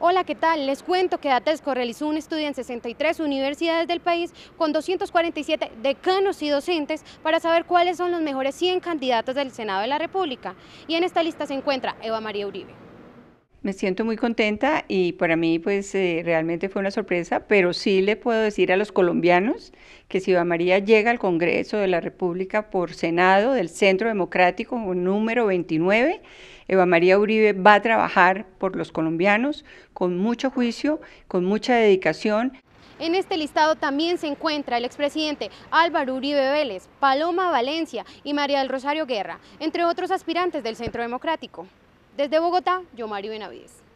Hola, ¿qué tal? Les cuento que Atesco realizó un estudio en 63 universidades del país con 247 decanos y docentes para saber cuáles son los mejores 100 candidatos del Senado de la República. Y en esta lista se encuentra Eva María Uribe. Me siento muy contenta y para mí pues eh, realmente fue una sorpresa, pero sí le puedo decir a los colombianos que si Eva María llega al Congreso de la República por Senado del Centro Democrático número 29, Eva María Uribe va a trabajar por los colombianos con mucho juicio, con mucha dedicación. En este listado también se encuentra el expresidente Álvaro Uribe Vélez, Paloma Valencia y María del Rosario Guerra, entre otros aspirantes del Centro Democrático. Desde Bogotá, yo Mario Benavides.